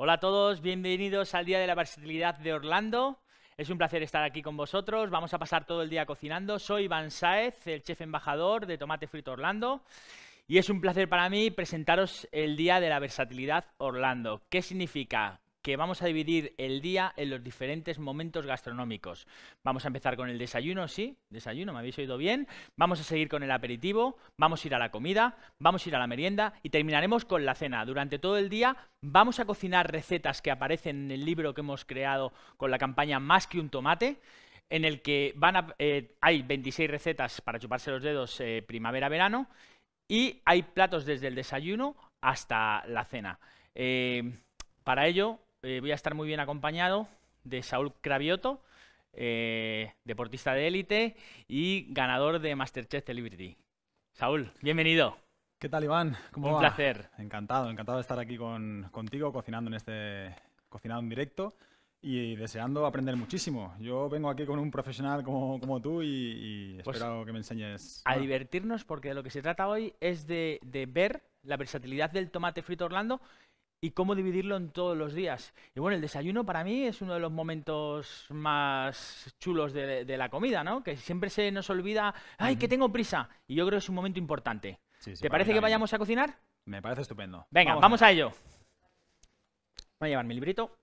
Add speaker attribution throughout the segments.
Speaker 1: Hola a todos, bienvenidos al Día de la Versatilidad de Orlando. Es un placer estar aquí con vosotros. Vamos a pasar todo el día cocinando. Soy Iván Saez, el chef embajador de Tomate Frito Orlando. Y es un placer para mí presentaros el Día de la Versatilidad Orlando. ¿Qué significa? que vamos a dividir el día en los diferentes momentos gastronómicos. Vamos a empezar con el desayuno, sí, desayuno, me habéis oído bien. Vamos a seguir con el aperitivo, vamos a ir a la comida, vamos a ir a la merienda y terminaremos con la cena. Durante todo el día vamos a cocinar recetas que aparecen en el libro que hemos creado con la campaña Más que un tomate en el que van eh, hay 26 recetas para chuparse los dedos eh, primavera-verano y hay platos desde el desayuno hasta la cena. Eh, para ello eh, voy a estar muy bien acompañado de Saúl Cravioto, eh, deportista de élite y ganador de Masterchef Liberty. Saúl, bienvenido.
Speaker 2: ¿Qué tal, Iván? ¿Cómo Un placer. Encantado, encantado de estar aquí con, contigo, cocinando en este cocinado en directo y deseando aprender muchísimo. Yo vengo aquí con un profesional como, tú y, pues espero que me
Speaker 1: enseñes. A divertirnos porque de lo que se trata hoy es de, de ver la versatilidad del tomate frito Orlando y cómo dividirlo en todos los días. Y bueno, el desayuno para mí es uno de los momentos más chulos de, la comida, ¿no? Que siempre se nos olvida, ay, que tengo prisa. Y yo creo que es un momento importante. ¿Te parece que vayamos a cocinar?
Speaker 2: Me parece estupendo.
Speaker 1: Venga, vamos, a, a ello. Voy a llevar mi librito.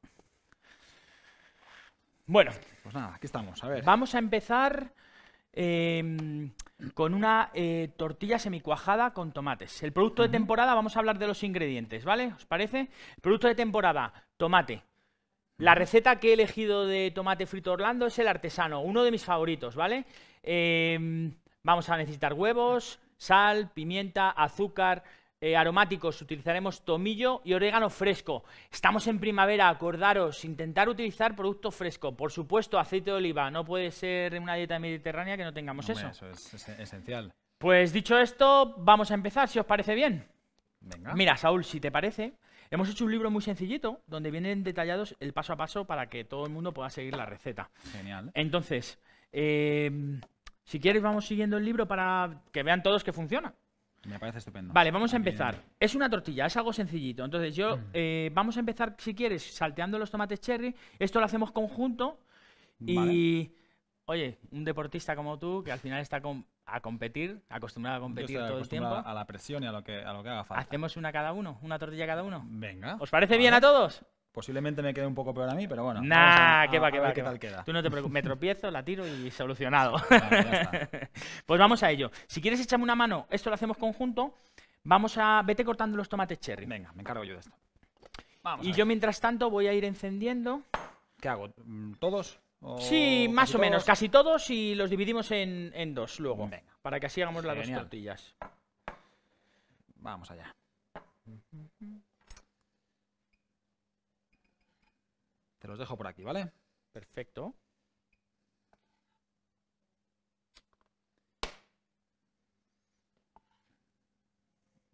Speaker 1: Bueno. Pues nada, aquí estamos. A ver. Vamos a empezar Em, con una eh, tortilla semicuajada con tomates. El producto de temporada, vamos a hablar de los ingredientes, ¿vale? ¿Os parece? producto de temporada, tomate. La receta que he elegido de tomate frito Orlando es el artesano, uno de mis favoritos, ¿vale? Em, vamos a necesitar huevos, sal, pimienta, azúcar, eh, aromáticos utilizaremos tomillo y orégano fresco. Estamos en primavera, acordaros, intentar utilizar producto fresco. Por supuesto, aceite de oliva. No puede ser una dieta mediterránea que no tengamos eso. eso es esencial. Pues dicho esto, vamos a empezar, si os parece bien. Venga. Mira, Saúl, si te parece, hemos hecho un libro muy sencillito donde vienen detallados el paso a paso para que todo el mundo pueda seguir la receta. Genial. Entonces, eh, si quieres, vamos siguiendo el libro para que vean todos que funciona.
Speaker 2: Me parece estupendo. Vale, vamos a empezar.
Speaker 1: Es una tortilla, es algo sencillito. Entonces yo, mm. eh, vamos a empezar, si quieres, salteando los tomates cherry. Esto lo hacemos conjunto
Speaker 2: y...
Speaker 1: Oye, un deportista como tú, que al final está con, a competir, acostumbrado a competir todo el tiempo. A la presión y a lo que, a lo que haga falta. ¿Hacemos una cada uno? ¿Una tortilla cada uno? Venga. ¿Os parece bien a todos?
Speaker 2: Posiblemente me quede un poco peor a mí, pero bueno. Nah, que va, qué va. ¿Qué tal queda? Tú no te preocupes, me
Speaker 1: tropiezo, la tiro y solucionado. pues vamos a ello. Si quieres echarme una mano, esto lo hacemos conjunto. Vamos a. Vete cortando los tomates cherry. Venga, me encargo yo de esto. y yo mientras tanto voy a ir encendiendo. ¿Qué hago? Mm, ¿Todos? sí, más o menos, casi todos y los dividimos en, dos luego. Para que así hagamos las dos tortillas. Vamos allá.
Speaker 2: Te los dejo por aquí, ¿vale?
Speaker 1: Perfecto.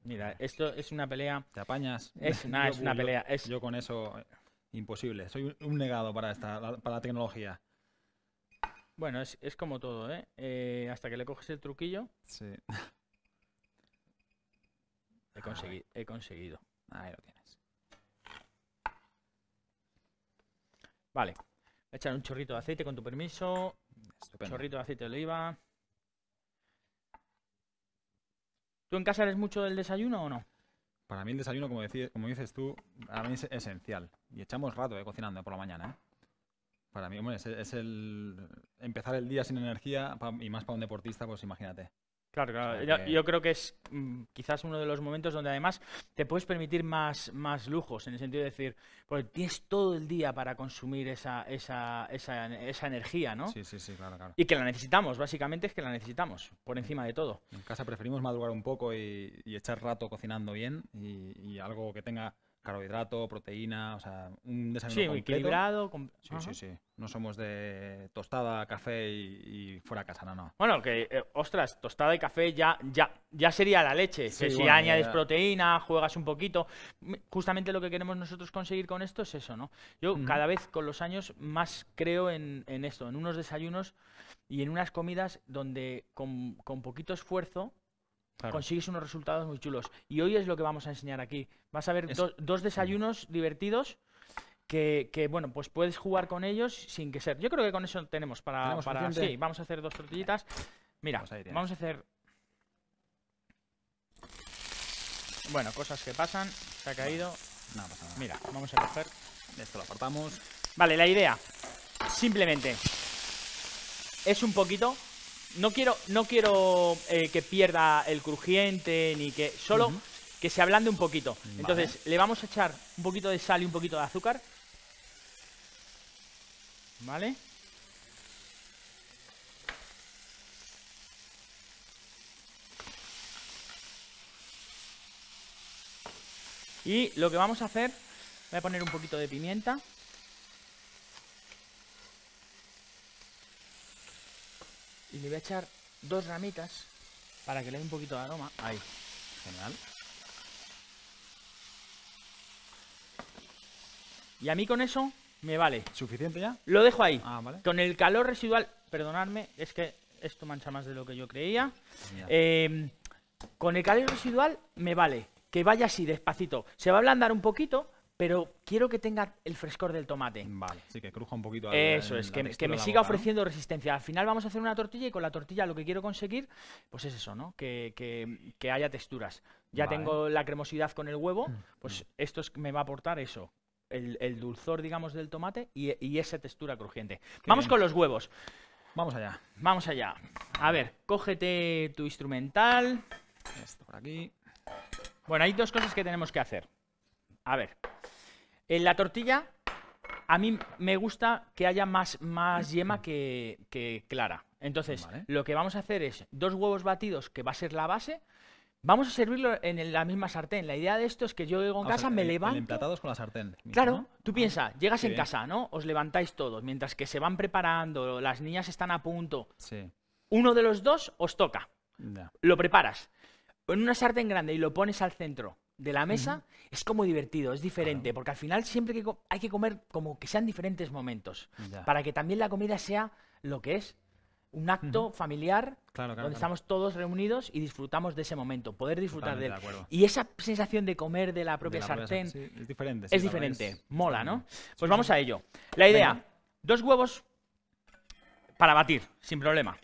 Speaker 1: Mira, esto es una pelea. Te apañas. Es, es una
Speaker 2: pelea. Es... Yo con eso, eh, imposible. Soy un negado para, esta, para la tecnología.
Speaker 1: Bueno, es, como todo, ¿eh? ¿eh? Hasta que le coges el truquillo. Sí. He conseguido. He conseguido. Ahí lo tienes. Vale. Voy a echar un chorrito de aceite con tu permiso. Estupendo. Chorrito de aceite de oliva. ¿Tú en casa eres mucho del desayuno o no? Para mí el desayuno,
Speaker 2: como, dices tú, mí es esencial. Y echamos rato eh, cocinando por la mañana. Eh. Para mí, es, es, el empezar el día sin energía y más para un deportista, pues imagínate.
Speaker 1: Claro, claro. Yo, creo que es mm, quizás uno de los momentos donde además te puedes permitir más, más lujos, en el sentido de decir, porque tienes todo el día para consumir esa, esa, esa, esa energía, ¿no? Sí, sí, sí, claro, claro. Y que la necesitamos, básicamente es que la necesitamos, por encima de todo.
Speaker 2: En casa preferimos madrugar un poco y, echar rato cocinando bien y, y algo que tenga carbohidrato, proteína, o sea,
Speaker 1: un desayuno sí, equilibrado. sí, sí, sí.
Speaker 2: No somos de tostada, café y, y fuera casa, no, no.
Speaker 1: Bueno, que, eh, ostras, tostada y café ya, ya, ya sería la leche. si añades proteína, juegas un poquito. Justamente lo que queremos nosotros conseguir con esto es eso, ¿no? Yo cada vez con los años más creo en, esto, en unos desayunos y en unas comidas donde con, con poquito esfuerzo consigues unos resultados muy chulos. Y hoy es lo que vamos a enseñar aquí. Vas a ver dos desayunos divertidos que, bueno, pues puedes jugar con ellos sin que ser. Yo creo que con eso tenemos para. Sí, vamos a hacer dos tortillitas. Mira, vamos a, hacer. Bueno, cosas que pasan. Se ha caído. nada. Mira, vamos a coger. Esto lo apartamos. Vale, la idea. Simplemente. Es un poquito no quiero, no quiero eh, que pierda el crujiente ni que. Solo que se ablande un poquito. Entonces, le vamos a echar un poquito de sal y un poquito de azúcar. ¿Vale? Y lo que vamos a hacer, voy a poner un poquito de pimienta. Y le voy a echar dos ramitas para que le dé un poquito de aroma. Ahí, genial. Y a mí con eso me vale. ¿Suficiente ya? Lo dejo ahí. Ah, vale. Con el calor residual, perdonadme, es que esto mancha más de lo que yo creía. Em, con el calor residual me vale. Que vaya así, despacito. Se va a ablandar un poquito, pero quiero que tenga el frescor del tomate. Vale, sí, que cruja un poquito. Eso es, que, me siga ofreciendo resistencia. Al final vamos a hacer una tortilla y con la tortilla lo que quiero conseguir, pues es eso, ¿no? Que, haya texturas. Ya tengo la cremosidad con el huevo, mm. pues esto es, me va a aportar eso. El, dulzor, digamos, del tomate y, esa textura crujiente. vamos con los huevos. Vamos allá. Vamos allá. A ver, cógete tu instrumental. Esto por aquí. Bueno, hay dos cosas que tenemos que hacer. A ver, en la tortilla a mí me gusta que haya más, más yema que, clara. Entonces, lo que vamos a hacer es dos huevos batidos, que va a ser la base, Vamos a servirlo en la misma sartén. La idea de esto es que yo llego en ah, casa, me levanto. emplatados con la sartén. Claro, tú ah, piensas, llegas en casa, ¿no? Os levantáis todos, mientras que se van preparando, las niñas están a punto. Sí. Uno de los dos os toca. Lo preparas en una sartén grande y lo pones al centro de la mesa, es como divertido, es diferente, porque al final siempre hay que comer como que sean diferentes momentos, para que también la comida sea lo que es, un acto familiar donde estamos todos reunidos y disfrutamos de ese momento, poder disfrutar de él. y esa sensación de comer de la propia sartén es diferente. es diferente, mola, ¿no? pues vamos a ello. La idea, dos huevos para batir, sin problema.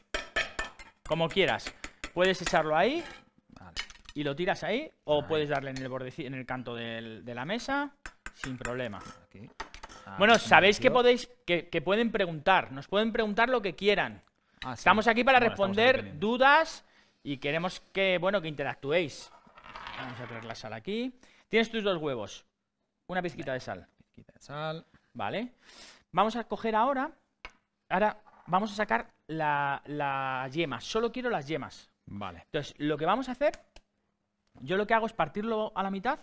Speaker 1: Como quieras. Puedes echarlo ahí y lo tiras ahí o puedes darle en el borde, en el canto de la mesa sin problema. bueno, ah, sabéis que podéis, que, pueden preguntar, nos pueden preguntar lo que quieran. Ah, estamos aquí para responder dudas y queremos que, bueno, que interactuéis. Vamos a traer la sal aquí. Tienes tus dos huevos. Una pizquita de sal. Pizquita de sal. Vale. Vamos a coger ahora. Ahora vamos a sacar la, la yema. Solo quiero las yemas. Vale. Entonces, lo que vamos a hacer yo lo que hago es partirlo a la mitad.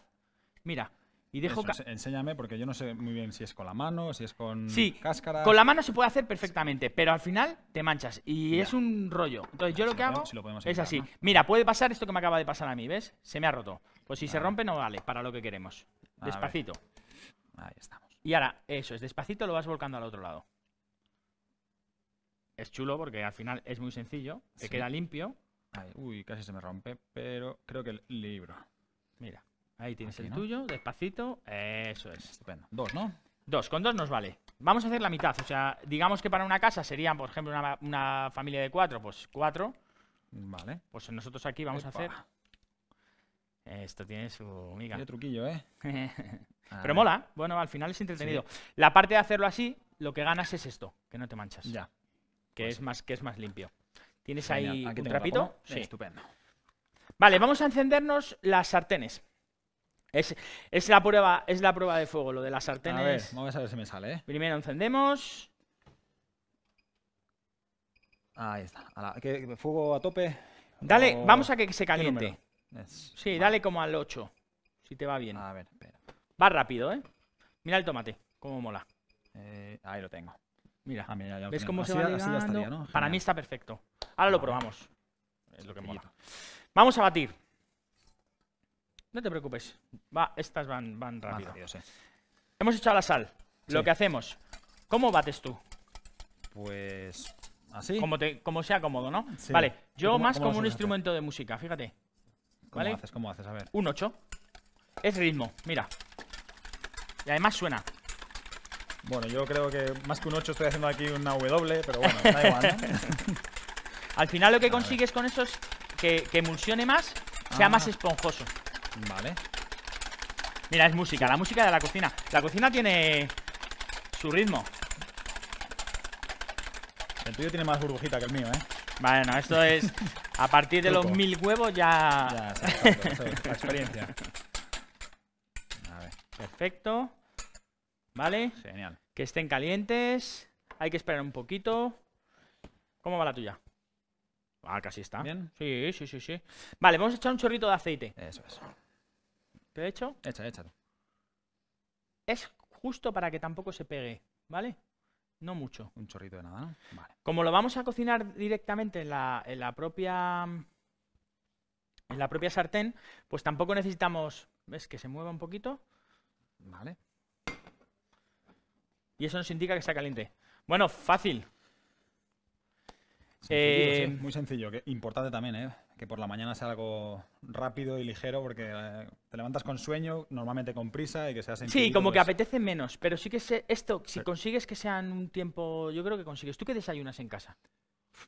Speaker 1: Mira, y dejo
Speaker 2: enséñame porque yo no sé muy bien si es con la mano, si es con sí, cáscara. Con la
Speaker 1: mano se puede hacer perfectamente, pero al final te manchas y es un rollo. Entonces yo lo que hago es así. Mira, puede pasar esto que me acaba de pasar a mí, ¿ves? Se me ha roto. Pues si se rompe no vale para lo que queremos. despacito. Ahí estamos. Y ahora, eso es, despacito lo vas volcando al otro lado. Es chulo porque al final es muy sencillo, se queda limpio Uy, casi se me rompe, pero creo que el libro. Mira, ahí tienes el tuyo, despacito. Eso es. Estupendo. Dos, ¿no? Dos, con dos nos vale. Vamos a hacer la mitad. O sea, digamos que para una casa serían, por ejemplo, una, familia de cuatro, pues cuatro. Vale. Pues nosotros aquí vamos a hacer. Esto tiene su miga. Qué truquillo, ¿eh? Pero mola. Bueno, al final es entretenido. La parte de hacerlo así, lo que ganas es esto, que no te manchas. Ya. Que, pues es, más, que es más limpio. ¿Tienes ahí un trapito? Sí. Estupendo. Vale, vamos a encendernos las sartenes. Es, la prueba, es la prueba de fuego, lo de las sartenes. A ver,
Speaker 2: vamos a ver si me sale.
Speaker 1: ¿eh? Primero encendemos. Ahí está. fuego a tope. Dale, vamos a que se caliente. Sí, dale como al 8. Si te va bien. A ver, espera. Va rápido, ¿eh? Mira el tomate, cómo mola. Eh, ahí lo tengo. Mira, ah, ¿ves cómo se va Para mí está perfecto. Ahora lo probamos. Es lo que mola. Vamos a batir. No te preocupes. Va, estas van, van rápido. Hemos echado la sal. Lo que hacemos. ¿Cómo bates tú? Pues así. Como, te, como sea cómodo, ¿no? Vale, yo más como un instrumento de música, fíjate. ¿Cómo haces? ¿Cómo haces? A ver. Un 8. Es ritmo, mira. Y además suena. Bueno, yo creo que más que un 8 estoy haciendo aquí una W, pero bueno, da igual, ¿no? Al final lo que consigues con eso es que, que emulsione más, sea más ah. esponjoso. Vale. Mira, es música, la música de la cocina. La cocina tiene su ritmo.
Speaker 2: El tuyo tiene más burbujita que el mío, ¿eh?
Speaker 1: Bueno, esto es... A partir de los mil huevos ya... Ya, la experiencia. A ver. Perfecto. ¿Vale? Genial. Que estén calientes. Hay que esperar un poquito. ¿Cómo va la tuya? Ah, casi está. ¿Bien? Sí, sí, sí, sí. Vale, vamos a echar un chorrito de aceite. Eso es. ¿Qué he hecho? Echa, échalo. Es justo para que tampoco se pegue, ¿vale? No mucho. Un chorrito de nada, ¿no? Vale. Como lo vamos a cocinar directamente en la, en la propia. En la propia sartén, pues tampoco necesitamos. ¿Ves? Que se mueva un poquito. Vale y eso nos indica que está caliente. Bueno, fácil. Eh,
Speaker 2: muy sencillo, que importante también, ¿eh? que por la mañana sea algo rápido y ligero, porque eh, te levantas con sueño, normalmente con prisa y que sea sencillo. Sí, como que pues
Speaker 1: apetece menos, pero sí que esto, si consigues que sean un tiempo, yo creo que consigues. ¿Tú qué desayunas en casa?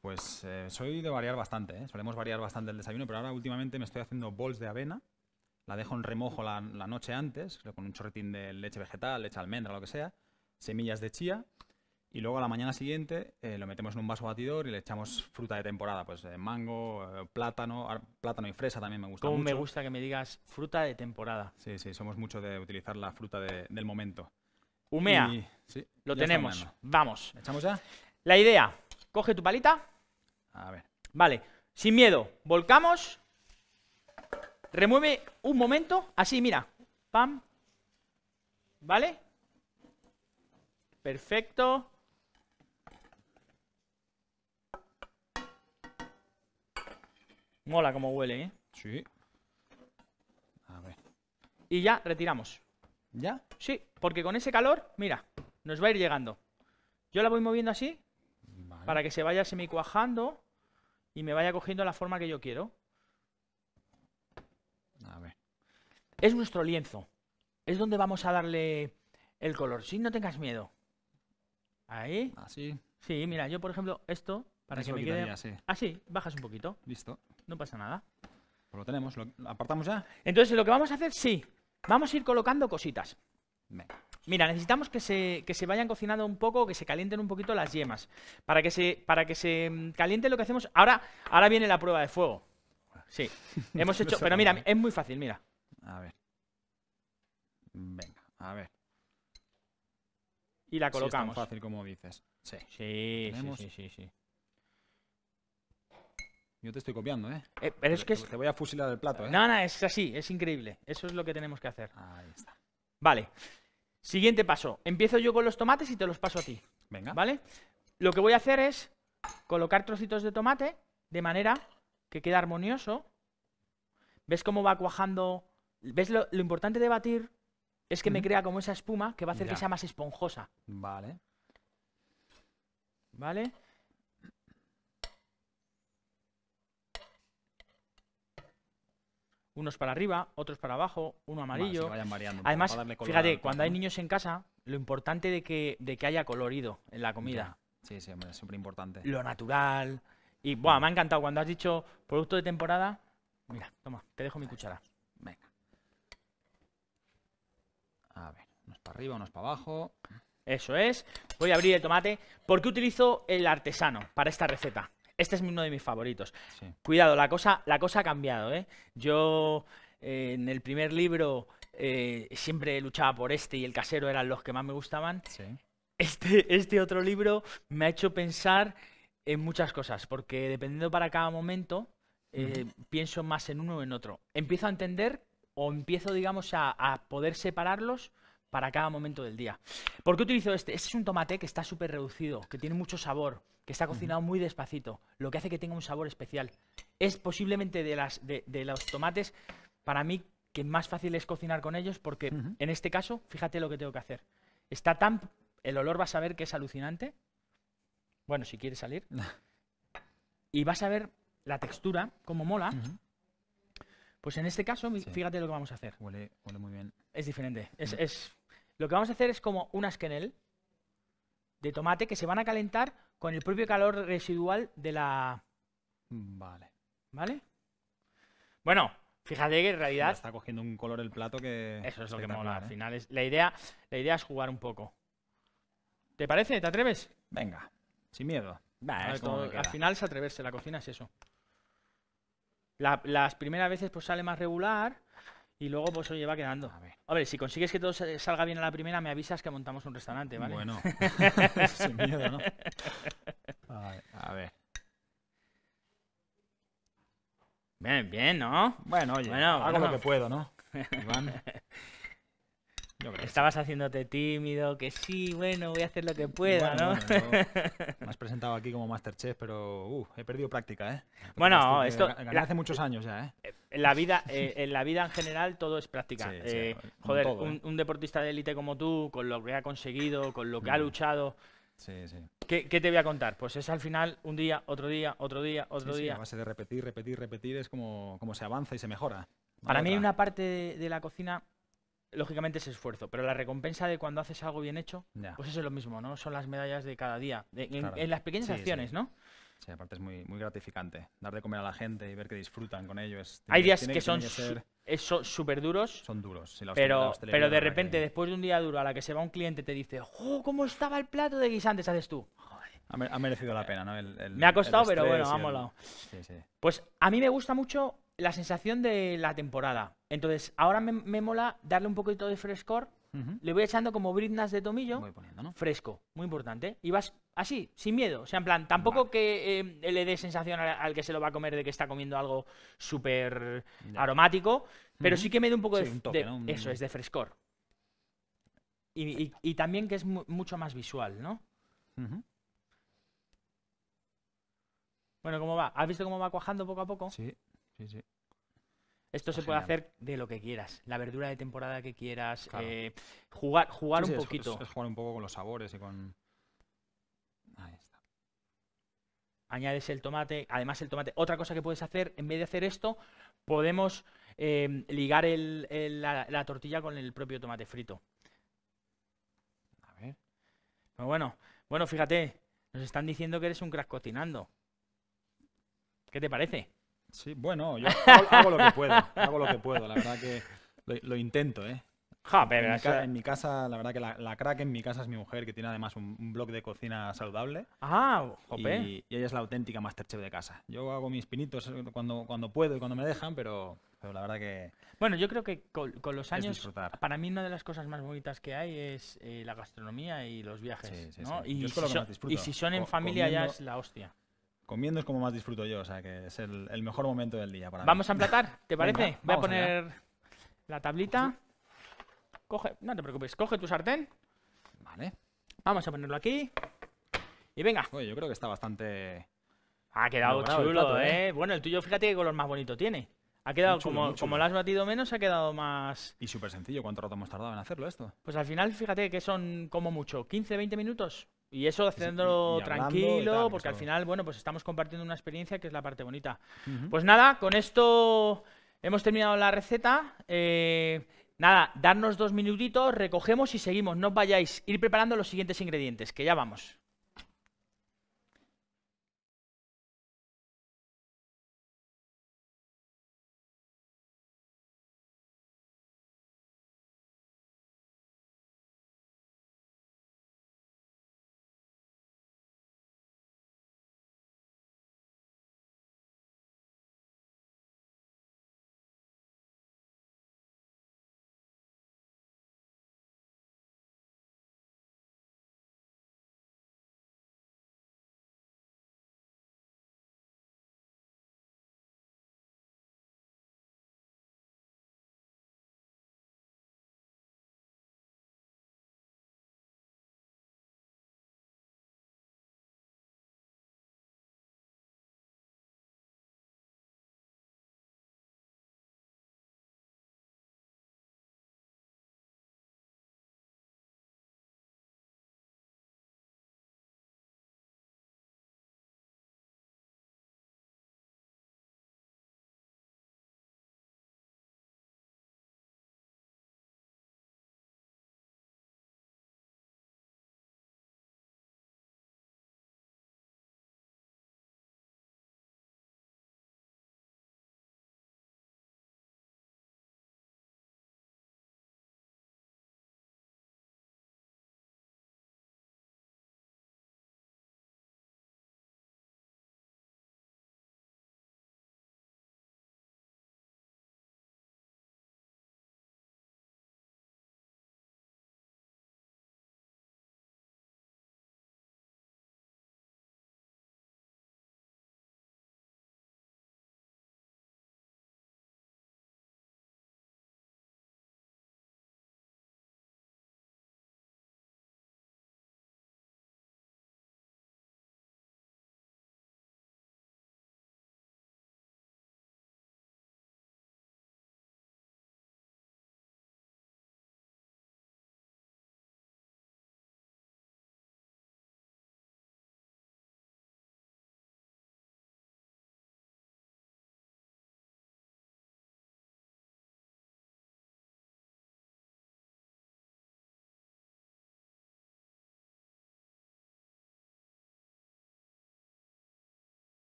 Speaker 2: Pues eh, soy de variar bastante, solemos variar bastante el desayuno, pero ahora últimamente me estoy haciendo bols de avena, la dejo en remojo la, la noche antes, con un chorretín de leche vegetal, leche almendra, lo que sea, semillas de chía y luego a la mañana siguiente eh, lo metemos en un vaso batidor y le echamos fruta de temporada, pues eh, mango, eh, plátano, plátano y fresa también me gusta. me gusta que me digas fruta de temporada? Sí, sí, somos mucho de utilizar la fruta del momento. Humea. sí, lo tenemos.
Speaker 1: Vamos. ¿Echamos ya? La idea. Coge tu palita. A ver. Vale. Sin miedo. Volcamos. Remueve un momento. Así, mira. Pam. ¿Vale? Perfecto. Mola como huele, ¿eh? Sí. A ver. Y ya retiramos. ¿Ya? Sí, porque con ese calor, mira, nos va a ir llegando. Yo la voy moviendo así para que se vaya semicuajando y me vaya cogiendo la forma que yo quiero. A ver. Es nuestro lienzo. Es donde vamos a darle el color. Si sí, no tengas miedo. Ahí. Así. Ah, sí, mira, yo por ejemplo, esto, para que me quede. Sí. Así, ah, bajas un poquito. Listo. No pasa nada. Pues lo tenemos, lo apartamos ya. Entonces, lo que vamos a hacer, sí, vamos a ir colocando cositas. Mira, necesitamos que se, vayan cocinando un poco, que se calienten un poquito las yemas. Para que se, para que se mm, caliente lo que hacemos. Ahora, ahora viene la prueba de fuego. Sí. Hemos hecho. Pero mira, es muy fácil, mira.
Speaker 2: A ver. Venga, a ver
Speaker 1: y la colocamos. es tan fácil
Speaker 2: como dices.
Speaker 1: Sí. Sí, sí, sí, sí, Yo te estoy copiando, ¿eh? eh pero es que... Te voy a fusilar el plato, ¿eh? No, no, es así, es increíble. Eso es lo que tenemos que hacer. Ahí está. Vale. Siguiente paso. Empiezo yo con los tomates y te los paso a ti. Venga. ¿Vale? Lo que voy a hacer es colocar trocitos de tomate de manera que quede armonioso. ¿Ves cómo va cuajando? ¿Ves lo importante de batir? es que me crea como esa espuma que va a hacer que sea más esponjosa. Vale. Vale. Unos para arriba, otros para abajo, uno amarillo. vayan Además, fíjate, cuando hay niños en casa, lo importante de que, de que haya colorido en la comida.
Speaker 2: Sí, sí, hombre, es súper importante. Lo
Speaker 1: natural. Y, bueno, me ha encantado cuando has dicho producto de temporada. Mira, toma, te dejo mi cuchara. Venga. para arriba, unos para abajo. Eso es. Voy a abrir el tomate. ¿Por qué utilizo el artesano para esta receta? Este es uno de mis favoritos. Cuidado, la cosa, la cosa ha cambiado. ¿eh? Yo eh, en el primer libro eh, siempre luchaba por este y el casero eran los que más me gustaban. Este, este otro libro me ha hecho pensar en muchas cosas, porque dependiendo para cada momento, eh, pienso más en uno o en otro. Empiezo a entender o empiezo, digamos, a poder separarlos para cada momento del día. ¿Por qué utilizo este? Este es un tomate que está súper reducido, que tiene mucho sabor, que está cocinado muy despacito, lo que hace que tenga un sabor especial. Es posiblemente de, las, de, los tomates, para mí, que más fácil es cocinar con ellos, porque en este caso, fíjate lo que tengo que hacer. Está tan... El olor va a ver que es alucinante. Bueno, si quieres salir. y vas a ver la textura, cómo mola. Pues en este caso, fíjate lo que vamos a hacer. Huele, huele muy bien. Es diferente. es mm. Lo que vamos a hacer es como un quenel de tomate que se van a calentar con el propio calor residual de la...
Speaker 2: Vale.
Speaker 1: ¿Vale? Bueno, fíjate que en realidad... está cogiendo un color el plato que... Eso es lo que mola. Al ¿eh? final es... la, idea, la idea es jugar un poco. ¿Te parece? ¿Te atreves? Venga, sin miedo. al final es atreverse, la cocina es eso. las primeras veces pues sale más regular, y luego, pues, lo lleva quedando. A ver. si consigues que todo salga bien a la primera, me avisas que montamos un restaurante, ¿vale? Bueno. Sin miedo, ¿no? A ver. Bien, bien, ¿no? Bueno, oye, hago lo que puedo, ¿no? Iván. Estabas haciéndote tímido, que sí, bueno, voy a hacer lo que pueda, ¿no? me has presentado aquí como Masterchef, pero uh, he perdido práctica, ¿eh? bueno, eh, esto... hace
Speaker 2: muchos años ya, ¿eh? En eh, la vida, eh,
Speaker 1: en la vida en general todo es práctica. joder, un, deportista de élite como tú, con lo que ha conseguido, con lo que ha mm. luchado... Sí, sí. ¿Qué, te voy a contar? Pues es al final un día, otro día, otro día, otro sí, día. a base
Speaker 2: de repetir, repetir,
Speaker 1: repetir es como, se avanza y se mejora. Para mí hay una parte de la cocina lógicamente es esfuerzo, pero la recompensa de cuando haces algo bien hecho, pues eso es lo mismo, ¿no? Son las medallas de cada día, en, las pequeñas acciones, ¿no?
Speaker 2: Sí, aparte es muy, muy gratificante. Dar de comer a la gente y ver que
Speaker 1: disfrutan con ellos. Hay días que, son súper eh, duros. Son duros. pero, pero de repente, después de un día duro a la que se va un cliente, te dice, cómo estaba el plato de guisantes! Haces tú. Ha, merecido la pena, ¿no? me ha costado, pero bueno, ha molado. Pues a mí me gusta mucho la sensación de la temporada. Entonces, ahora me, mola darle un poquito de frescor. Le voy echando como britnas de tomillo. Fresco, muy importante. Y vas así, sin miedo. O sea, en plan, tampoco que eh, le dé sensación al, que se lo va a comer de que está comiendo algo súper aromático, pero sí que me dé un poco de, Eso es, de frescor. Y, también que es mucho más visual, ¿no? Bueno, ¿cómo va? ¿Has visto cómo va cuajando poco a poco? Sí. Esto se puede hacer de lo que quieras, la verdura de temporada que quieras, eh, jugar, jugar un poquito. Es, jugar un poco con los sabores y con... Ahí está. Añades el tomate, además el tomate. Otra cosa que puedes hacer, en vez de hacer esto, podemos eh, ligar la, tortilla con el propio tomate frito. A ver. bueno, bueno, fíjate, nos están diciendo que eres un crack cocinando. ¿Qué te parece? Sí,
Speaker 2: bueno, yo hago, lo que puedo, hago lo que puedo, la
Speaker 1: verdad que lo, intento, ¿eh?
Speaker 2: Ja, en, mi casa, la verdad que la, crack en mi casa es mi mujer, que tiene además un, blog de cocina saludable. Ah, Y, ella es la auténtica masterchef de casa. Yo hago mis pinitos eh, cuando,
Speaker 1: cuando puedo y cuando me dejan, pero, la verdad que... Bueno, yo creo que con, los años, para mí una de las cosas más bonitas que hay es eh, la gastronomía y los viajes. Y, si son, en familia ya es la hostia.
Speaker 2: Comiendo es como más disfruto yo, o sea que es el, mejor momento del día para Vamos a emplatar, ¿te parece? Voy a poner
Speaker 1: la tablita. Coge, no te preocupes, coge tu sartén. Vale. Vamos a ponerlo aquí. Y venga. Oye, yo creo que está bastante. Ha quedado chulo, ¿eh? ¿eh? Bueno, el tuyo, fíjate qué color más bonito tiene. Ha quedado, como, como lo has batido menos, ha quedado más... Y súper sencillo, ¿cuánto rato hemos tardado en hacerlo esto? Pues al final, fíjate que son como mucho, 15, 20 minutos. Y eso haciéndolo tranquilo, porque al final, bueno, pues estamos compartiendo una experiencia que es la parte bonita. Pues nada, con esto hemos terminado la receta. Eh, nada, darnos dos minutitos, recogemos y seguimos. No os vayáis, ir preparando los siguientes ingredientes, que ya vamos.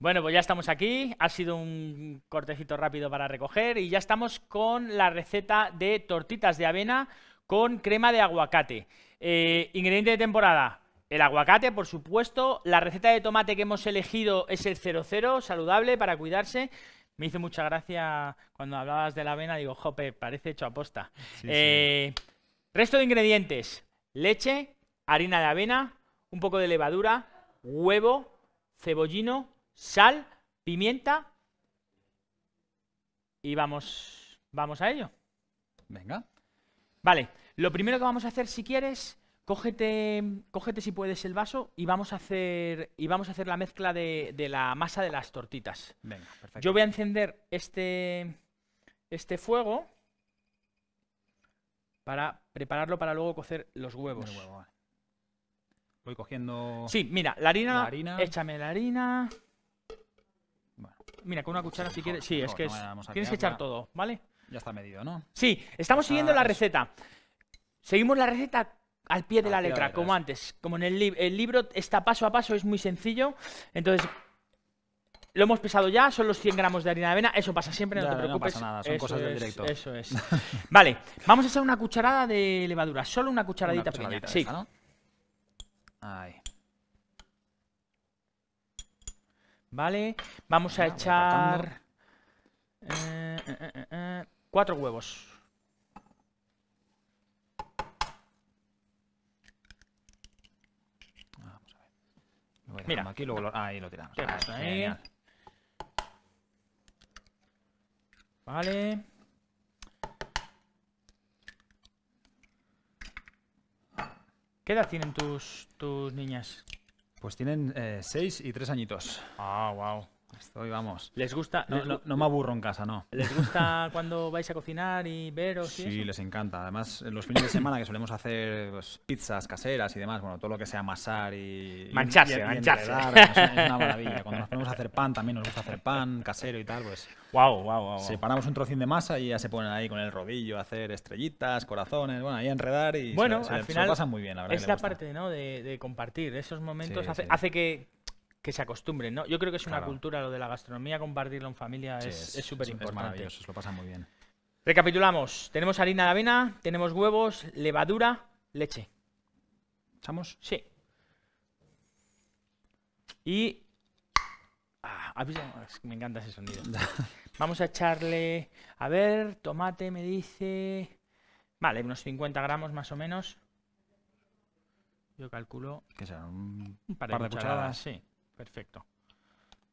Speaker 1: Bueno, pues ya estamos aquí, ha sido un cortecito rápido para recoger y ya estamos con la receta de tortitas de avena con crema de aguacate. Eh, ingrediente de temporada, el aguacate, por supuesto, la receta de tomate que hemos elegido es el 00, saludable para cuidarse. Me hizo mucha gracia cuando hablabas de la avena, digo, jope, parece hecho aposta. posta. Eh, resto de ingredientes, leche, harina de avena, un poco de levadura, huevo, cebollino sal, pimienta y vamos, vamos a ello. Venga. Vale, lo primero que vamos a hacer si quieres, cógete, cógete si puedes el vaso y vamos a hacer, y vamos a hacer la mezcla de, la masa de las tortitas. Venga, perfecto. Yo voy a encender este, este fuego para prepararlo para luego cocer los huevos. Voy cogiendo... Sí, mira, la harina... Échame la harina... Mira, con una cuchara si quieres. Sí, es que tienes ¿eh? que echar todo, ¿vale?
Speaker 2: Ya está medido, ¿no?
Speaker 1: Sí, estamos siguiendo la receta. Seguimos la receta al pie de la letra, como antes. Como en el, libro está paso a paso, es muy sencillo. Entonces, lo hemos pesado ya, son los 100 gramos de harina de avena. Eso pasa siempre, no, te preocupes. No pasa nada, son cosas del directo. Eso es. vale, vamos a echar una cucharada de levadura, solo una cucharadita, pequeña. sí. Ahí. Vale, vamos a echar... Eh, eh, eh, cuatro huevos.
Speaker 2: Vamos a ver. Mira. aquí, luego lo... Ah, ahí lo tiramos. Ah,
Speaker 1: vale. ¿Qué edad tienen tus,
Speaker 2: tus niñas? Pues tienen 6 eh, y 3 añitos. Ah, wow. Estoy, vamos. ¿Les gusta? No, me aburro en casa, no. ¿Les
Speaker 1: gusta cuando vais a cocinar y veros? Sí, y
Speaker 2: eso? les encanta. Además, los fines de semana que solemos hacer pues, pizzas caseras y demás, bueno, todo lo que sea amasar y. Mancharse, mancharse. es, una maravilla. Cuando nos ponemos a hacer pan, también nos gusta hacer pan casero y tal, pues. Wow, wow, wow. Separamos un trocín de masa y ya se ponen ahí con el rodillo a hacer estrellitas, corazones, bueno, ahí a enredar y bueno, al final se muy bien, la verdad. Es la
Speaker 1: parte, ¿no? De, compartir esos momentos hace, hace que que se acostumbren, ¿no? Yo creo que es una cultura lo de la gastronomía, compartirlo en familia es súper importante. Es maravilloso, lo pasa muy bien. Recapitulamos, tenemos harina de avena, tenemos huevos, levadura, leche. ¿Echamos? Sí. Y... Ah, me encanta ese sonido. Vamos a echarle... A ver, tomate me dice... Vale, unos 50 gramos más o menos. Yo calculo...
Speaker 2: Que serán un, par de, cucharadas.
Speaker 1: Sí. Perfecto.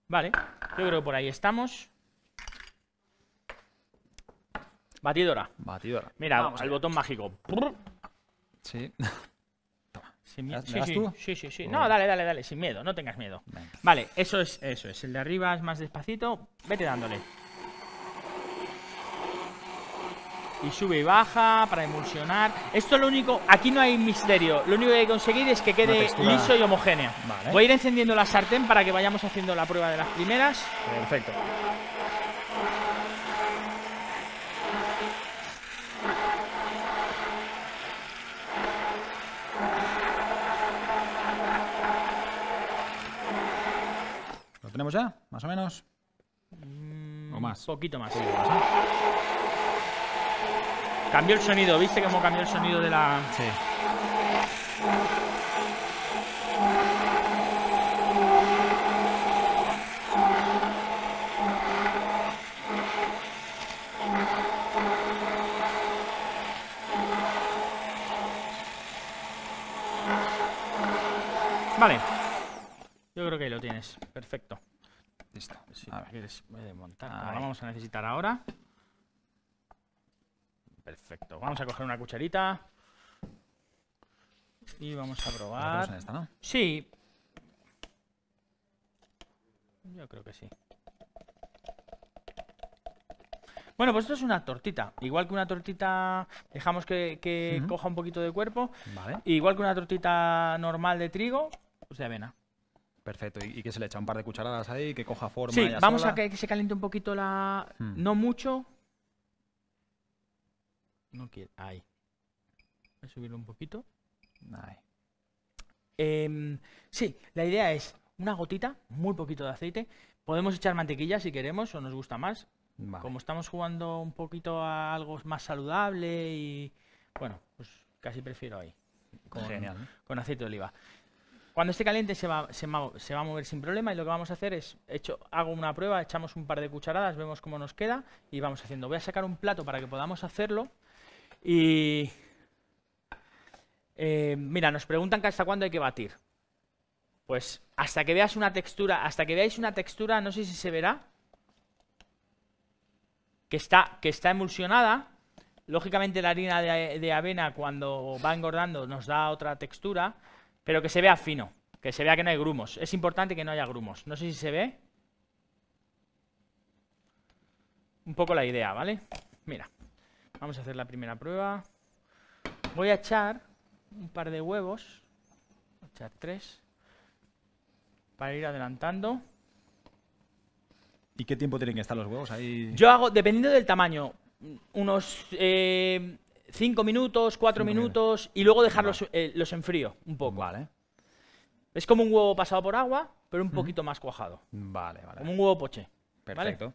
Speaker 1: Vale, yo creo que por ahí estamos. Batidora. Batidora. Mira, Vamos al botón mágico. Sí. Sin sí, sí, sí. Oh. No, dale, dale, dale, sin miedo, no tengas miedo. Vale, eso es, eso es. El de arriba es más despacito. Vete dándole. Y sube y baja para emulsionar. Esto lo único, aquí no hay misterio. Lo único que hay que conseguir es que quede liso y homogéneo. Voy a ir encendiendo la sartén para que vayamos haciendo la prueba de las primeras. Perfecto.
Speaker 2: ¿Lo tenemos ya? ¿Más o menos?
Speaker 1: Mm, ¿O más? Poquito más. más ¿eh? Cambió el sonido, ¿viste cómo cambió el sonido de la...? Sí. Vale. Yo creo que ahí lo tienes. Perfecto. Listo. Si a ver. a desmontar. Ahora vamos a necesitar ahora. Perfecto. Vamos a coger una cucharita. Y vamos a probar. esta, ¿no? Sí. Yo creo que sí. Bueno, pues esto es una tortita. Igual que una tortita, dejamos que, coja un poquito de cuerpo. Vale. Igual que una tortita normal de trigo, pues de avena.
Speaker 2: Perfecto. ¿Y, que se le echa un par de cucharadas ahí, que coja forma. Sí, vamos a
Speaker 1: que, se caliente un poquito la. Hmm. No mucho, no quiere. Ahí. Voy a subirlo un poquito. Ahí. Em, sí, la idea es una gotita, muy poquito de aceite. Podemos echar mantequilla si queremos o nos gusta más. Como estamos jugando un poquito a algo más saludable y bueno, pues casi prefiero ahí. Con, aceite de oliva. Cuando esté caliente se va, se, va, a mover sin problema y lo que vamos a hacer es, hecho, hago una prueba, echamos un par de cucharadas, vemos cómo nos queda y vamos haciendo. Voy a sacar un plato para que podamos hacerlo y. Eh, mira, nos preguntan hasta cuándo hay que batir. Pues hasta que veas una textura, hasta que veáis una textura, no sé si se verá, que está, que está emulsionada. Lógicamente la harina de, de avena cuando va engordando nos da otra textura, pero que se vea fino, que se vea que no hay grumos. Es importante que no haya grumos. No sé si se ve. Un poco la idea, ¿vale? Mira. Vamos a hacer la primera prueba. Voy a echar un par de huevos. Voy a echar tres. Para ir adelantando.
Speaker 2: ¿Y qué tiempo tienen que estar los huevos ahí? Yo
Speaker 1: hago, dependiendo del tamaño, unos 5 eh, minutos, cuatro minutos y luego dejarlos eh, los en frío un poco. Vale. Es como un huevo pasado por agua, pero un poquito más cuajado. Vale, vale. Como un huevo poche. Perfecto.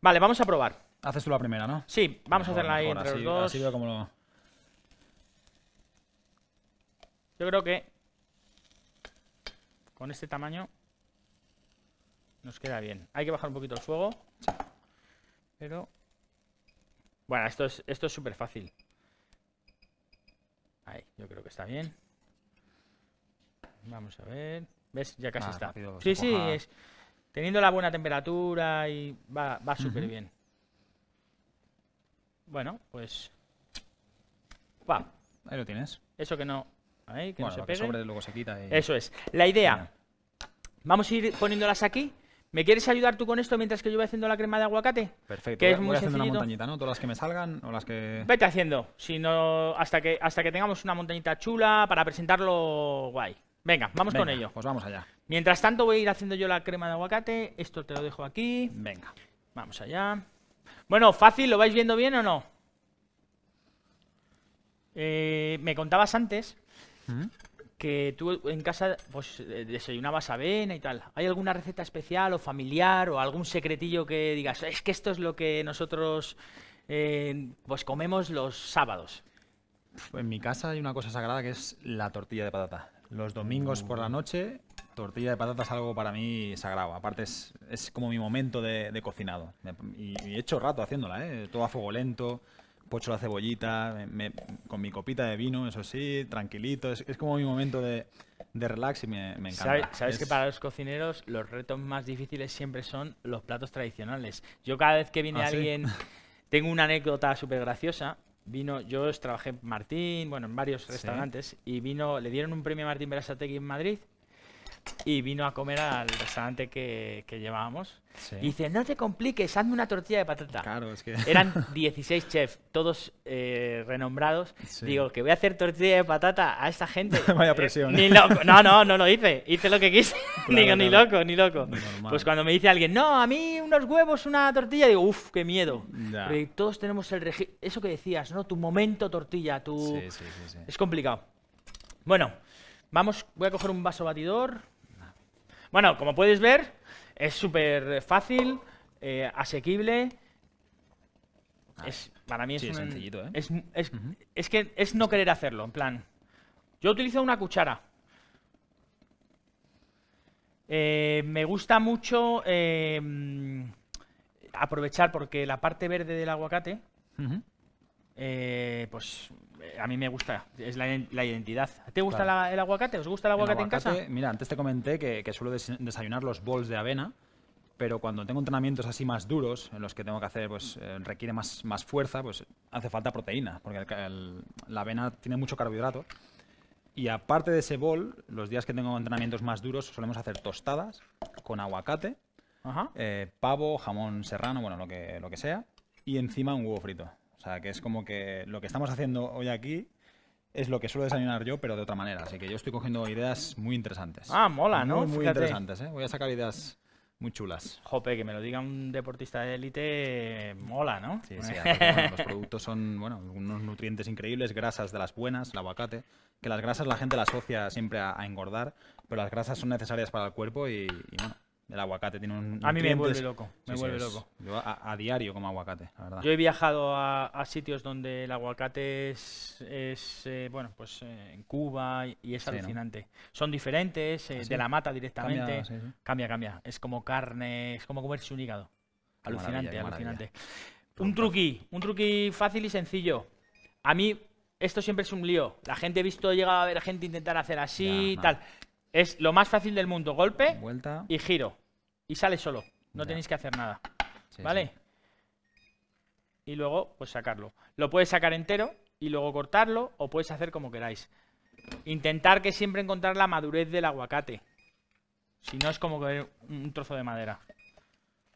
Speaker 1: vale, vamos a probar. Haces tú la primera, ¿no? Sí, vamos a hacerla ahí entre los dos. Yo creo que con este tamaño nos queda bien. Hay que bajar un poquito el fuego. Pero... Bueno, esto es esto es súper fácil. Ahí, yo creo que está bien. Vamos a ver. ¿Ves? Ya casi está. Sí, sí, es... teniendo la buena temperatura y va, va súper bien. Bueno, pues... Ahí lo tienes. Eso que no... Ahí, que no se Sobre luego se quita Eso es. La idea... Vamos a ir poniéndolas aquí. ¿Me quieres ayudar tú con esto mientras que yo voy haciendo la crema de aguacate? Perfecto. Que voy haciendo una montañita,
Speaker 2: ¿no? Todas las que me salgan o las que... Vete
Speaker 1: haciendo. Si hasta que, hasta que tengamos una montañita chula para presentarlo guay. Venga, vamos con ello. Pues vamos allá. Mientras tanto voy a ir haciendo yo la crema de aguacate. Esto te lo dejo aquí. Venga. Vamos allá. Bueno, fácil, ¿lo vais viendo bien o no? Eh, me contabas antes ¿Mm? que tú en casa pues, eh, desayunabas avena y tal. ¿Hay alguna receta especial o familiar o algún secretillo que digas, es que esto es lo que nosotros eh, pues comemos los sábados?
Speaker 2: En mi casa hay una cosa sagrada que es la tortilla de patata. Los domingos por la uh. noche tortilla de patatas es algo para mí sagrado. Aparte es, como mi momento de, cocinado. y, he hecho rato haciéndola, ¿eh? Todo a fuego lento, pocho la cebollita, con mi copita de vino, eso sí, tranquilito. Es, como mi momento de, relax y me, encanta. ¿Sabes, que para
Speaker 1: los cocineros los retos más difíciles siempre son los platos tradicionales. Yo cada vez que viene ¿Ah, alguien... Tengo una anécdota súper graciosa vino, yo trabajé en Martín, bueno, en varios restaurantes, y vino, le dieron un premio a Martín Berasategui en Madrid, y vino a comer al restaurante que, llevábamos. dice, no te compliques, hazme una tortilla de patata. Claro, es que... Eran 16 chefs, todos eh, renombrados. Digo, que voy a hacer tortilla de patata a esta gente. Vaya eh, presión. No, no, no lo hice. Hice lo que quise. ni loco, ni loco. Pues cuando me dice alguien, no, a mí unos huevos, una tortilla, digo, uff, qué miedo. todos tenemos el registro. Eso que decías, ¿no? Tu momento tortilla, tu... Sí, es complicado. Bueno, vamos, voy a coger un vaso batidor. Bueno, como puedes ver, es súper fácil, eh, asequible. es, para mí es, es ¿eh? Es, que es no querer hacerlo, en plan. Yo utilizo una cuchara. Eh, me gusta mucho em, aprovechar porque la parte verde del aguacate, pues eh, a mí me gusta, es la, identidad. ¿Te gusta el aguacate? ¿Os gusta el aguacate, en casa?
Speaker 2: Mira, antes te comenté que, suelo desayunar los bols de avena, pero cuando tengo entrenamientos así más duros, en los que tengo que hacer, pues eh, requiere más, más fuerza, pues hace falta proteína, porque la avena tiene mucho carbohidrato. Y aparte de ese bol, los días que tengo entrenamientos más duros solemos hacer tostadas con aguacate, eh, pavo, jamón serrano, bueno, lo que, lo que sea, y encima un huevo frito. O sea, que es como que lo que estamos haciendo hoy aquí es lo que suelo desayunar yo, pero de otra manera. Así que yo estoy cogiendo ideas muy interesantes. Ah, mola, ¿no? Muy, interesantes, ¿eh? Voy a sacar ideas muy chulas. Jope, que me lo
Speaker 1: diga un deportista de élite, mola,
Speaker 2: ¿no? Sí, sí. los productos son, bueno, unos nutrientes increíbles, grasas de las buenas, el aguacate, que las grasas la gente las asocia siempre a, engordar, pero las grasas son necesarias para el cuerpo y, y el aguacate tiene un. A mí me vuelve loco. Me vuelve loco. Yo a, diario como aguacate, la verdad. Yo he
Speaker 1: viajado a, sitios donde el aguacate es. Eh, bueno, pues eh, en Cuba y, es alucinante. Son diferentes, eh, ah, de la mata directamente. Cambia, cambia, Es como carne, es como comerse un hígado. Alucinante, alucinante. un truqui, un truqui fácil y sencillo. A mí esto siempre es un lío. La gente he visto, llega a ver gente intentar hacer así, y tal. Es lo más fácil del mundo. Golpe Vuelta. y giro. Y sale solo. No tenéis que hacer nada. ¿Vale? Y luego, pues sacarlo. Lo puedes sacar entero y luego cortarlo o puedes hacer como queráis. Intentar que siempre encontrar la madurez del aguacate. Si no, es como comer un trozo de madera.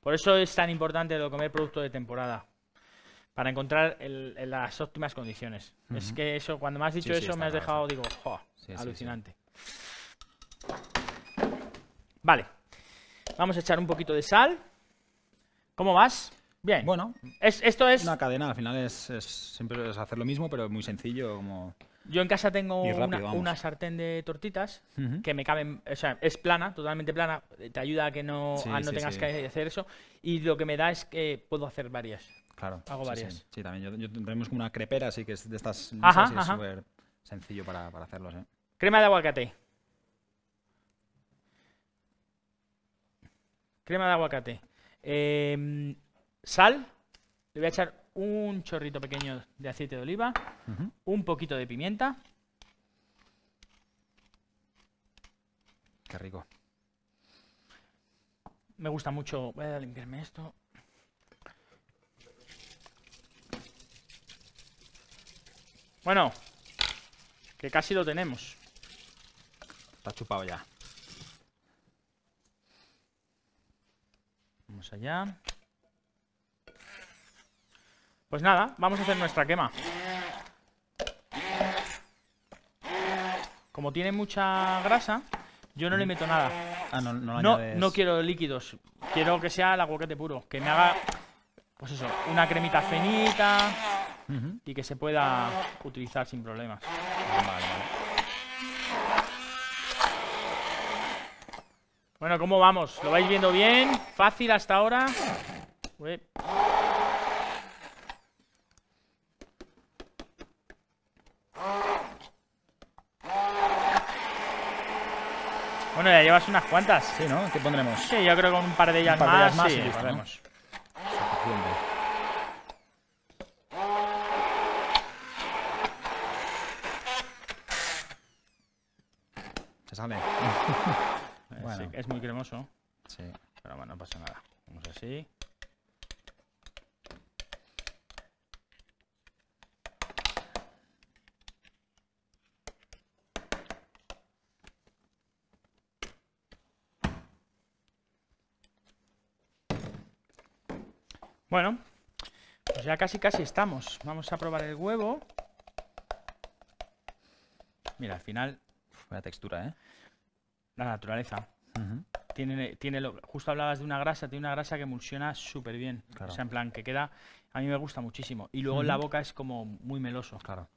Speaker 1: Por eso es tan importante lo comer producto de temporada. Para encontrar las óptimas condiciones. Es que eso, cuando me has dicho eso, me has dejado, digo, alucinante. Vale. Vamos a echar un poquito de sal. ¿Cómo vas? Bien. Bueno. esto es... Una cadena, al final es, siempre es
Speaker 2: hacer lo mismo, pero es muy sencillo, como...
Speaker 1: Yo en casa tengo una, sartén de tortitas que me caben, o sea, es plana, totalmente plana, te ayuda a que no, no tengas que hacer eso y lo que me da es que puedo hacer varias. Claro. Hago varias.
Speaker 2: Sí, también. Yo, tenemos como una crepera, así que es de estas es súper sencillo para, hacerlos.
Speaker 1: Crema de aguacate. Crema de aguacate. Em, sal. Le voy a echar un chorrito pequeño de aceite de oliva. Un poquito de pimienta. Qué rico. Me gusta mucho. Voy a limpiarme esto. Bueno, que casi lo tenemos. Está chupado ya. allá. Pues nada, vamos a hacer nuestra quema. Como tiene mucha grasa, yo no le meto nada.
Speaker 2: Ah, no,
Speaker 1: quiero líquidos. Quiero que sea el aguacate puro. Que me haga, pues eso, una cremita finita y que se pueda utilizar sin problemas. vale. Bueno, ¿cómo vamos? ¿Lo vais viendo bien? ¿Fácil hasta ahora? Bueno, ya llevas unas cuantas. Sí, ¿no? ¿Qué pondremos? Sí, yo creo que con un par de ellas más, sí, listo, ¿no? Suficiente. Se sale. Eh, es, muy cremoso. Pero bueno, no pasa nada. Vamos así. Bueno, pues ya casi casi estamos. Vamos a probar el huevo. Mira, al final... La textura, ¿eh? La naturaleza. tiene, tiene lo, justo hablabas de una grasa, tiene una grasa que emulsiona súper bien. O sea, en plan, que queda. A mí me gusta muchísimo. Y luego la boca es como muy meloso. Claro.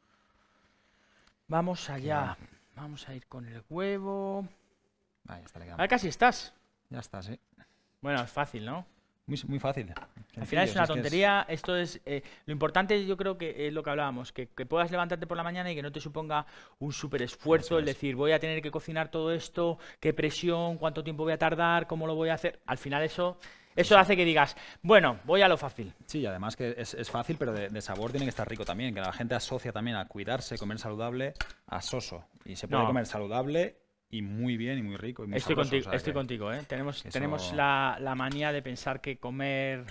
Speaker 1: Vamos allá. Vamos a ir con el huevo. Ahí está, ah, casi estás. Ya estás, sí. Bueno, es fácil, ¿no?
Speaker 2: Muy, fácil. Al final es una tontería.
Speaker 1: Esto es eh, lo importante, yo creo que es lo que hablábamos, que, puedas levantarte por la mañana y que no te suponga un súper esfuerzo, el decir, voy a tener que cocinar todo esto, qué presión, cuánto tiempo voy a tardar, cómo lo voy a hacer. Al final eso eso hace que digas, bueno, voy a lo fácil. Sí, además que es, fácil, pero de, sabor tiene que estar rico también, que la
Speaker 2: gente asocia también a cuidarse, comer saludable, a soso. Y se puede comer
Speaker 1: saludable
Speaker 2: y muy bien y muy rico. estoy, contigo, ¿eh? Tenemos,
Speaker 1: la, manía de pensar que comer...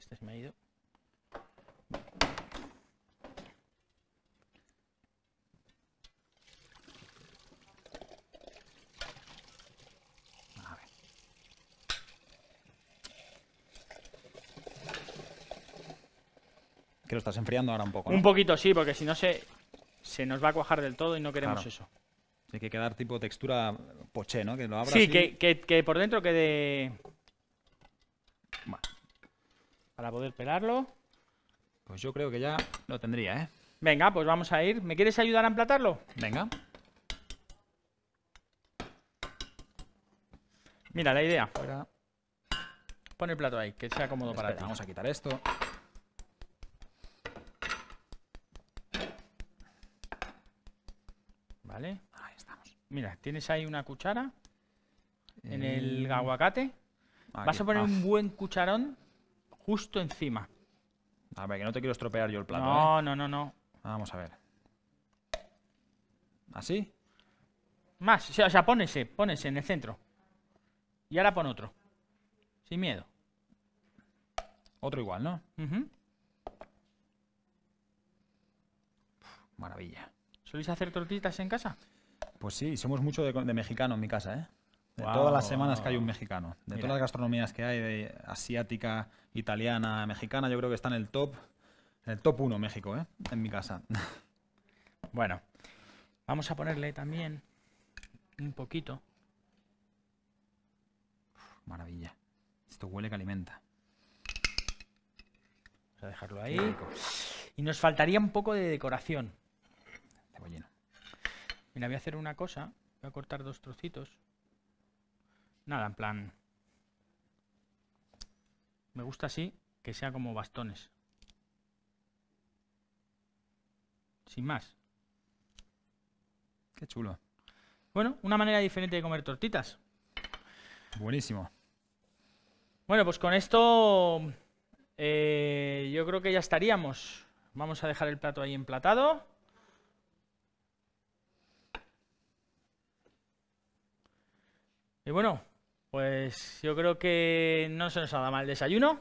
Speaker 1: Este es me ha
Speaker 2: Que lo estás enfriando ahora un poco. Un
Speaker 1: poquito, sí, porque si no se, se nos va a cuajar del todo y no queremos eso.
Speaker 2: Tiene que quedar tipo textura poché, ¿no? Que lo abra. sí,
Speaker 1: que, por dentro quede... Para poder pelarlo. Pues yo creo que ya lo tendría, ¿eh? Venga, pues vamos a ir. ¿Me quieres ayudar a emplatarlo? Venga. Mira, la idea. Pone Pon el plato ahí, que sea cómodo para ti. Vamos a quitar esto. ahí estamos. Mira, tienes ahí una cuchara
Speaker 2: en el eh,
Speaker 1: aguacate. Vas a poner un buen cucharón justo encima. A ver, que no te quiero estropear
Speaker 2: yo el plato. No, ¿eh? no, no, no. Vamos a ver.
Speaker 1: ¿Así? Más, o sea, pónese, pónese en el centro. Y ahora pon otro. Sin miedo. Otro igual, ¿no? maravilla. ¿Soléis hacer tortitas en casa?
Speaker 2: Pues sí, somos mucho de, de mexicano en mi casa, ¿eh? De todas las semanas que hay un mexicano. De todas las gastronomías que hay, de asiática, italiana, mexicana, yo creo que está en el top, en el top 1 México, ¿eh? En mi casa. Bueno, vamos a ponerle
Speaker 1: también un poquito. maravilla. Esto huele que alimenta. Vamos a dejarlo ahí. Y nos faltaría un poco de decoración. Mira, voy a hacer una cosa. Voy a cortar dos trocitos. Nada, en plan... Me gusta así, que sea como bastones. Sin más. Qué chulo. Bueno, una manera diferente de comer tortitas. Buenísimo. Bueno, pues con esto eh, yo creo que ya estaríamos. Vamos a dejar el plato ahí emplatado. Y bueno, pues yo creo que no se nos ha dado mal el desayuno.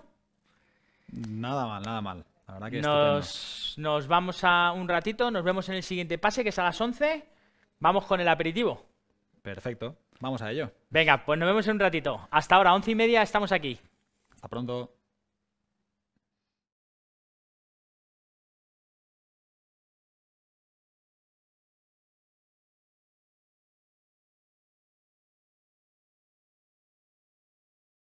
Speaker 2: Nada mal, nada mal. La verdad que nos,
Speaker 1: nos vamos a un ratito, nos vemos en el siguiente pase, que es a las 11. Vamos con el aperitivo. Perfecto, vamos a ello. Venga, pues nos vemos en un ratito. Hasta ahora, once y media, estamos aquí. Hasta pronto.